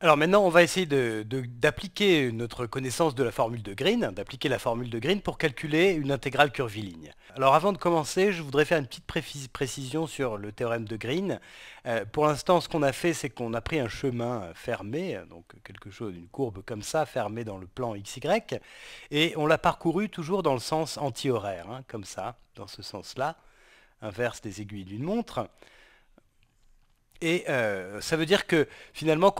Alors maintenant, on va essayer d'appliquer notre connaissance de la formule de Green, d'appliquer la formule de Green pour calculer une intégrale curviligne. Alors avant de commencer, je voudrais faire une petite précision sur le théorème de Green. Euh, pour l'instant, ce qu'on a fait, c'est qu'on a pris un chemin fermé, donc quelque chose, une courbe comme ça, fermée dans le plan XY, et on l'a parcouru toujours dans le sens antihoraire, horaire hein, comme ça, dans ce sens-là, inverse des aiguilles d'une montre. Et euh, ça veut dire que finalement,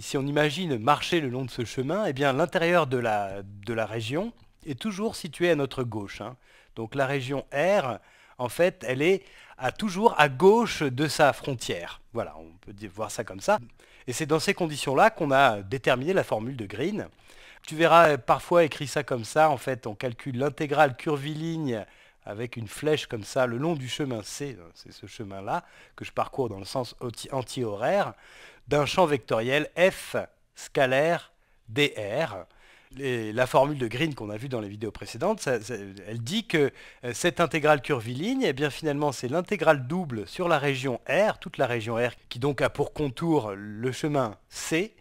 si on imagine marcher le long de ce chemin, eh bien l'intérieur de la, région est toujours situé à notre gauche. Hein. Donc la région R, en fait, elle est à toujours à gauche de sa frontière. Voilà, on peut voir ça comme ça. Et c'est dans ces conditions-là qu'on a déterminé la formule de Green. Tu verras euh, parfois écrit ça comme ça. En fait, on calcule l'intégrale curviligne avec une flèche comme ça le long du chemin C, euh, c'est ce chemin-là que je parcours dans le sens anti-horaire, d'un champ vectoriel F scalaire dr. la formule de Green qu'on a vue dans les vidéos précédentes, elle dit que euh, cette intégrale curviligne, eh bien finalement c'est l'intégrale double sur la région R, toute la région R qui donc a pour contour le chemin C.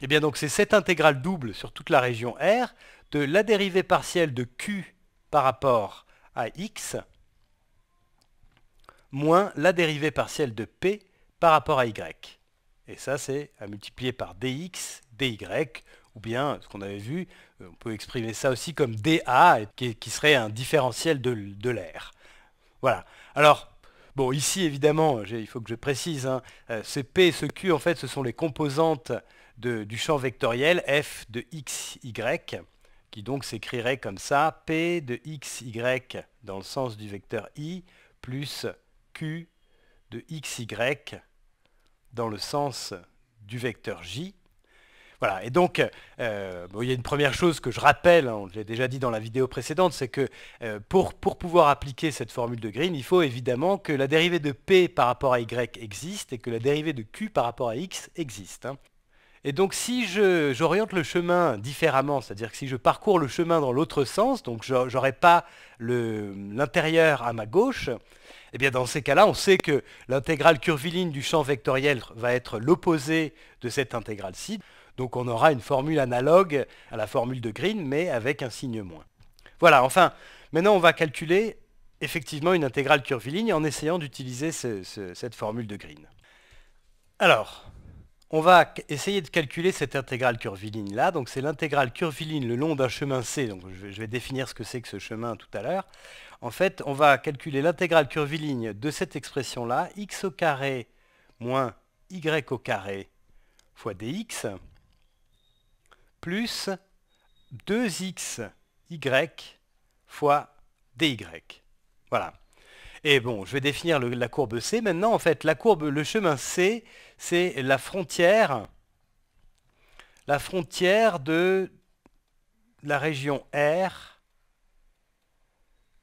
Eh bien donc c'est cette intégrale double sur toute la région R de la dérivée partielle de Q par rapport à x moins la dérivée partielle de p par rapport à y. Et ça, c'est à multiplier par dx, dy, ou bien, ce qu'on avait vu, euh, on peut exprimer ça aussi comme dA, qui serait un différentiel de, l'air. Voilà. Alors, bon, ici, évidemment, il faut que je précise, hein, euh, ce P et ce Q, en fait, ce sont les composantes du champ vectoriel f de x, y qui donc s'écrirait comme ça, P de xy dans le sens du vecteur i, plus Q de xy dans le sens du vecteur j. Voilà, et donc, euh, il y a une première chose que je rappelle, je hein, l'ai déjà dit dans la vidéo précédente, c'est que euh, pour, pouvoir appliquer cette formule de Green, il faut évidemment que la dérivée de P par rapport à Y existe et que la dérivée de Q par rapport à X existe. Hein. Et donc si j'oriente le chemin différemment, c'est-à-dire que si je parcours le chemin dans l'autre sens, donc n'aurai pas l'intérieur à ma gauche, eh bien dans ces cas-là, on sait que l'intégrale curviligne du champ vectoriel va être l'opposé de cette intégrale-ci. Donc on aura une formule analogue à la formule de Green, mais avec un signe moins. Voilà, enfin, maintenant on va calculer effectivement une intégrale curviligne en essayant d'utiliser cette formule de Green. Alors, on va essayer de calculer cette intégrale curviligne là. Donc c'est l'intégrale curviligne le long d'un chemin C. Donc je vais, définir ce que c'est que ce chemin tout à l'heure. En fait, on va calculer l'intégrale curviligne de cette expression là, x au carré moins y au carré fois dx plus 2xy fois dy. Voilà. Et bon, je vais définir la courbe C. Maintenant, en fait, la courbe, le chemin C, c'est la frontière, la frontière de la région R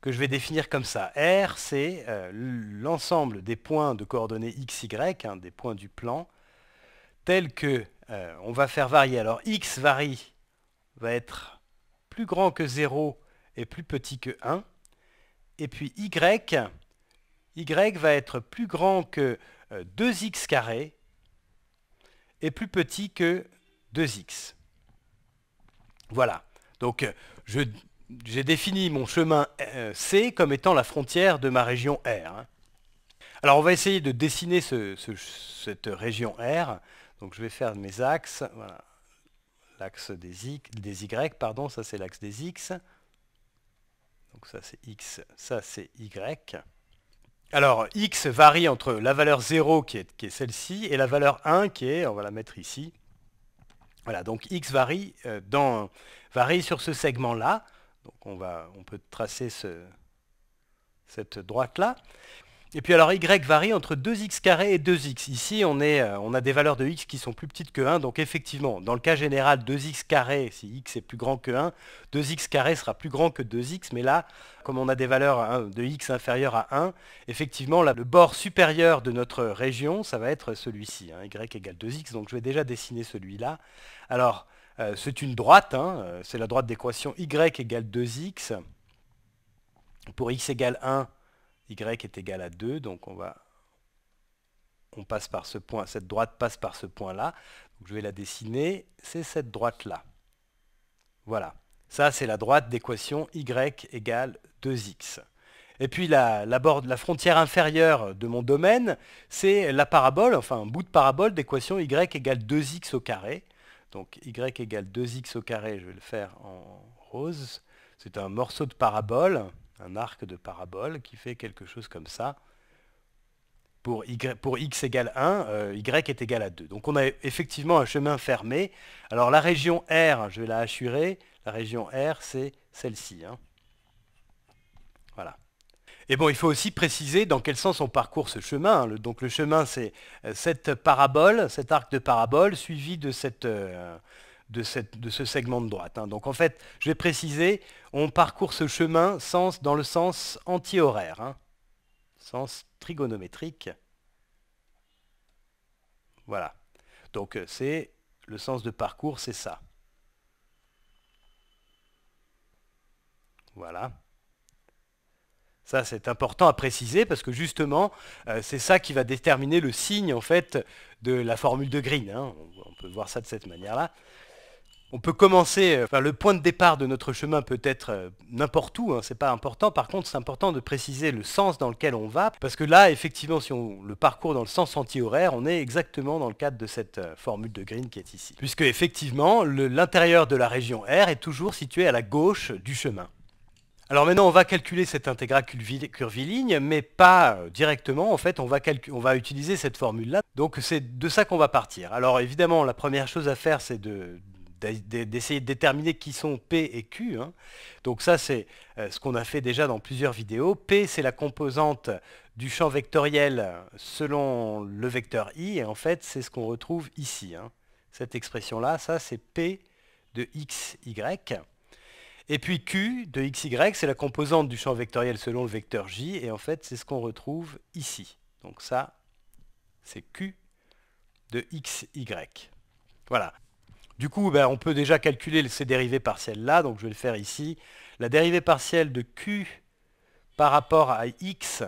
que je vais définir comme ça. R, c'est euh, l'ensemble des points de coordonnées x, y, hein, des points du plan, tels que euh, on va faire varier. Alors x varie, va être plus grand que 0 et plus petit que 1. Et puis y y va être plus grand que 2x euh, carré et plus petit que 2x. Voilà. Donc, euh, j'ai défini mon chemin euh, C comme étant la frontière de ma région R. Hein. Alors, on va essayer de dessiner cette région R. Donc, je vais faire mes axes. L'axe des, des Y, pardon, ça c'est l'axe des X. Donc, ça c'est X, ça c'est Y. Alors, x varie entre la valeur 0 qui est, celle-ci et la valeur 1 qui est, on va la mettre ici. Voilà, donc x varie, euh, dans, varie sur ce segment-là. Donc on, va, on peut tracer cette droite-là. Et puis alors y varie entre 2x et 2x. Ici, on, est, euh, on, a des valeurs de x qui sont plus petites que 1, donc effectivement, dans le cas général, 2x si x est plus grand que 1, 2x sera plus grand que 2x, mais là, comme on a des valeurs hein, de x inférieures à 1, effectivement, là, le bord supérieur de notre région, ça va être celui-ci, hein. y égale 2x, donc je vais déjà dessiner celui-là. Alors, euh, c'est une droite, hein, euh, c'est la droite d'équation y égale 2x. Pour x égale 1, y est égal à 2, donc on va on passe par ce point, cette droite passe par ce point-là. Je vais la dessiner, c'est cette droite-là. Voilà, ça c'est la droite d'équation y égale 2x. Et puis la, la frontière inférieure de mon domaine, c'est la parabole, enfin un bout de parabole d'équation y égale 2x au carré. Donc y égale 2x au carré, je vais le faire en rose. C'est un morceau de parabole un arc de parabole qui fait quelque chose comme ça. Pour, x égale 1, euh, y est égal à 2. Donc on a effectivement un chemin fermé. Alors la région R, je vais la assurer, la région R c'est celle-ci. Hein. Voilà. Et bon, il faut aussi préciser dans quel sens on parcourt ce chemin. Hein. donc le chemin, c'est euh, cette parabole, cet arc de parabole, suivi de cette, euh, de, ce segment de droite. Hein. Donc en fait, je vais préciser, on parcourt ce chemin sens, dans le sens anti-horaire, hein. sens trigonométrique. Voilà. Donc euh, c'est le sens de parcours, c'est ça. Voilà. Ça, c'est important à préciser parce que justement, euh, c'est ça qui va déterminer le signe en fait de la formule de Green. Hein. on peut voir ça de cette manière-là on peut commencer, euh, enfin le point de départ de notre chemin peut être euh, n'importe où, hein, c'est pas important, par contre c'est important de préciser le sens dans lequel on va, parce que là effectivement si on le parcourt dans le sens anti-horaire, on est exactement dans le cadre de cette euh, formule de Green qui est ici. Puisque effectivement l'intérieur de la région R est toujours situé à la gauche du chemin. Alors maintenant, on va calculer cette intégrale curviligne, mais pas directement. En fait, on va, on va utiliser cette formule-là. Donc c'est de ça qu'on va partir. Alors évidemment, la première chose à faire, c'est de, d'essayer de déterminer qui sont P et Q. Hein. Donc ça, c'est euh, ce qu'on a fait déjà dans plusieurs vidéos. P, c'est la composante du champ vectoriel selon le vecteur i, et en fait, c'est ce qu'on retrouve ici. Hein. Cette expression-là, ça, c'est P de x, y. Et puis Q de xy, c'est la composante du champ vectoriel selon le vecteur j, et en fait, c'est ce qu'on retrouve ici. Donc ça, c'est Q de xy. Voilà. Du coup, ben, on peut déjà calculer ces dérivées partielles-là, donc je vais le faire ici. La dérivée partielle de Q par rapport à X,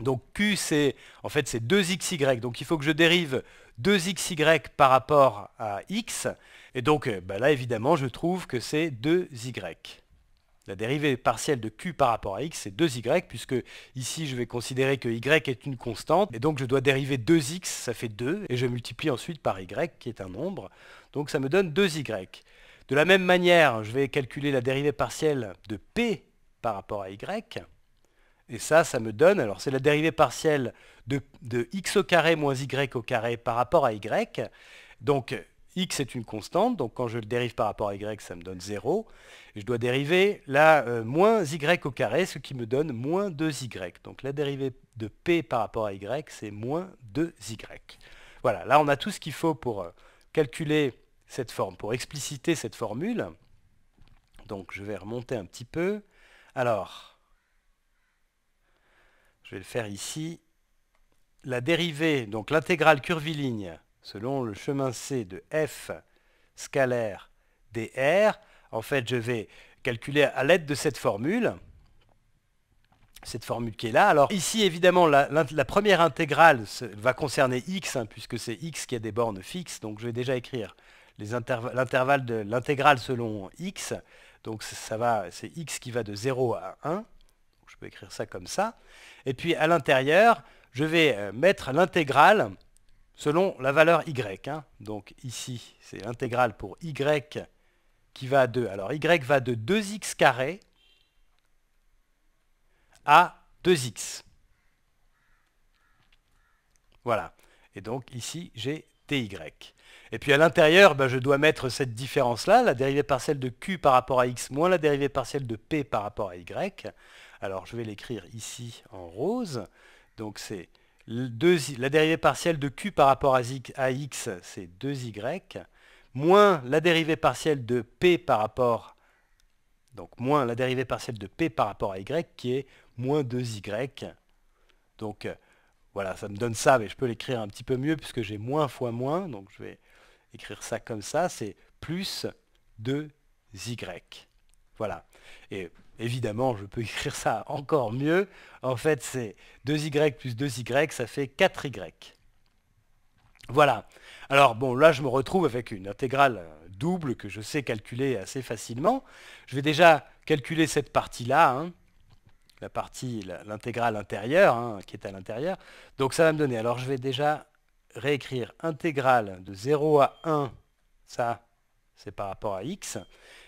donc Q c'est en fait c'est 2xy, donc il faut que je dérive 2xy par rapport à X, et donc ben, là évidemment je trouve que c'est 2y. La dérivée partielle de q par rapport à x, c'est 2y, puisque ici, je vais considérer que y est une constante, et donc je dois dériver 2x, ça fait 2, et je multiplie ensuite par y, qui est un nombre, donc ça me donne 2y. De la même manière, je vais calculer la dérivée partielle de p par rapport à y, et ça, ça me donne, alors c'est la dérivée partielle de, x au carré moins y au carré par rapport à y, donc x est une constante, donc quand je le dérive par rapport à y, ça me donne 0. je dois dériver la euh, moins y au carré, ce qui me donne moins 2y. Donc la dérivée de p par rapport à y, c'est moins 2y. Voilà, là on a tout ce qu'il faut pour euh, calculer cette forme, pour expliciter cette formule. Donc je vais remonter un petit peu. Alors, je vais le faire ici. La dérivée, donc l'intégrale curviligne selon le chemin C de f scalaire dr. En fait, je vais calculer à l'aide de cette formule, cette formule qui est là. Alors ici, évidemment, la, première intégrale va concerner x, hein, puisque c'est x qui a des bornes fixes. Donc je vais déjà écrire l'intervalle de l'intégrale selon x. Donc ça va, c'est x qui va de 0 à 1. Je peux écrire ça comme ça. Et puis à l'intérieur, je vais euh, mettre l'intégrale selon la valeur y. Hein. Donc ici, c'est l'intégrale pour y qui va de Alors y va de 2x carré à 2x. Voilà. Et donc ici, j'ai dy. Et puis à l'intérieur, ben, je dois mettre cette différence-là, la dérivée partielle de q par rapport à x moins la dérivée partielle de p par rapport à y. Alors je vais l'écrire ici en rose. Donc c'est la dérivée partielle de q par rapport à, x, c'est 2y, moins la dérivée partielle de p par rapport, donc moins la dérivée partielle de p par rapport à y, qui est moins 2y. Donc euh, voilà, ça me donne ça, mais je peux l'écrire un petit peu mieux puisque j'ai moins fois moins, donc je vais écrire ça comme ça, c'est plus 2y. Voilà. Et Évidemment, je peux écrire ça encore mieux. En fait, c'est 2y plus 2y, ça fait 4y. Voilà. Alors bon, là, je me retrouve avec une intégrale euh, double que je sais calculer assez facilement. Je vais déjà calculer cette partie-là, hein. la partie, l'intégrale intérieure, hein, qui est à l'intérieur. Donc ça va me donner. Alors je vais déjà réécrire intégrale de 0 à 1, ça, c'est par rapport à x.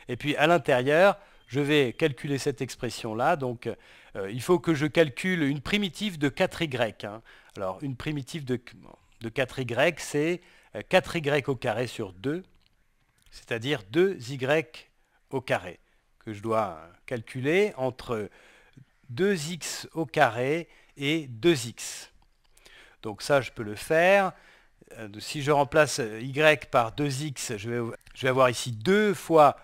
Et puis à l'intérieur, je vais calculer cette expression-là. Donc, euh, il faut que je calcule une primitive de 4y. Hein. Alors, une primitive de, 4y, c'est 4y euh, au carré sur 2, c'est-à-dire 2y au carré, que je dois calculer entre 2x au carré et 2x. Donc ça, je peux le faire. Euh, si je remplace y par 2x, je vais, avoir ici 2 fois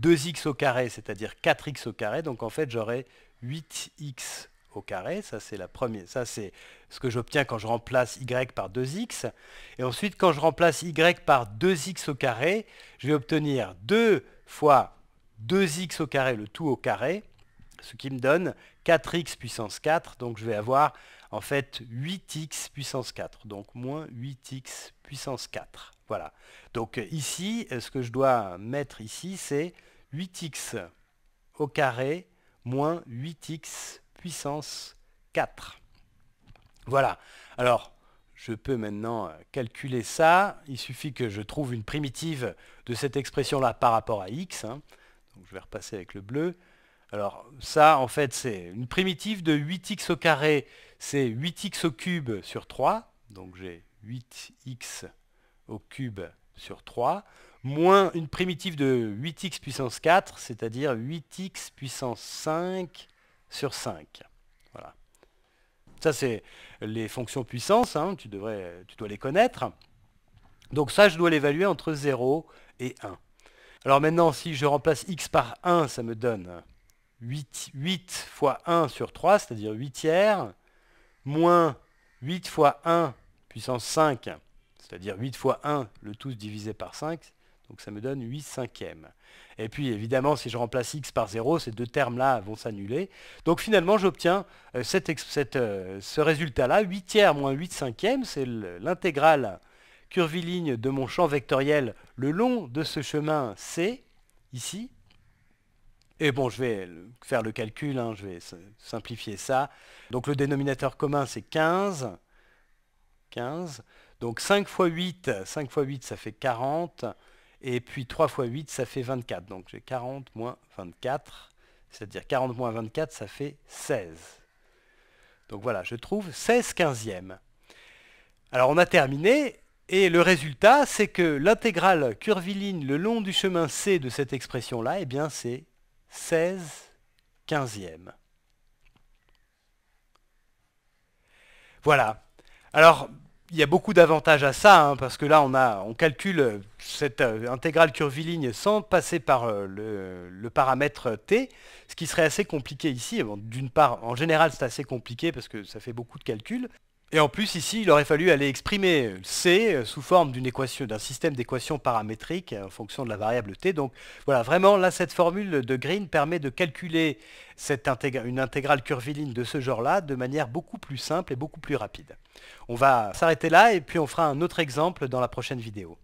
2x au carré, c'est-à-dire 4x au carré. Donc en fait, j'aurai 8x au carré. Ça, c'est la première. Ça, c'est ce que j'obtiens quand je remplace y par 2x. Et ensuite, quand je remplace y par 2x au carré, je vais obtenir 2 fois 2x au carré, le tout au carré, ce qui me donne 4x puissance 4. Donc je vais avoir en fait 8x puissance 4. Donc moins 8x puissance 4. Voilà. Donc euh, ici, euh, ce que je dois mettre ici, c'est 8x au carré moins 8x puissance 4. Voilà. Alors, je peux maintenant euh, calculer ça. Il suffit que je trouve une primitive de cette expression-là par rapport à x. Hein. Donc, je vais repasser avec le bleu. Alors ça, en fait, c'est une primitive de 8x au carré. C'est 8x au cube sur 3. Donc j'ai 8x au cube sur 3, moins une primitive de 8x puissance 4, c'est-à-dire 8x puissance 5 sur 5. Voilà. Ça, c'est les fonctions puissance, hein, tu, devrais, tu dois les connaître. Donc ça, je dois l'évaluer entre 0 et 1. Alors maintenant, si je remplace x par 1, ça me donne 8, 8 fois 1 sur 3, c'est-à-dire 8 tiers, moins 8 fois 1 puissance 5, c'est-à-dire 8 fois 1, le tout divisé par 5, donc ça me donne 8 cinquièmes. Et puis évidemment, si je remplace x par 0, ces deux termes-là vont s'annuler. Donc finalement, j'obtiens euh, euh, ce résultat-là, 8 tiers moins 8 cinquièmes, c'est l'intégrale curviligne de mon champ vectoriel le long de ce chemin C, ici. Et bon, je vais faire le calcul, hein, je vais simplifier ça. Donc le dénominateur commun, c'est 15. 15. Donc 5 x 8, 5 x 8 ça fait 40, et puis 3 fois 8 ça fait 24. Donc j'ai 40 moins 24, c'est-à-dire 40 moins 24 ça fait 16. Donc voilà, je trouve 16 quinzièmes. Alors on a terminé, et le résultat c'est que l'intégrale curviligne le long du chemin C de cette expression-là, et eh bien c'est 16 quinzièmes. Voilà. Alors, il y a beaucoup d'avantages à ça, hein, parce que là on, a, on calcule cette euh, intégrale curviligne sans passer par euh, le, paramètre t, ce qui serait assez compliqué ici. D'une part, en général c'est assez compliqué parce que ça fait beaucoup de calculs, et en plus ici, il aurait fallu aller exprimer C sous forme d'un système d'équations paramétriques en fonction de la variable T. Donc voilà, vraiment là, cette formule de Green permet de calculer cette une intégrale curviligne de ce genre-là de manière beaucoup plus simple et beaucoup plus rapide. On va s'arrêter là et puis on fera un autre exemple dans la prochaine vidéo.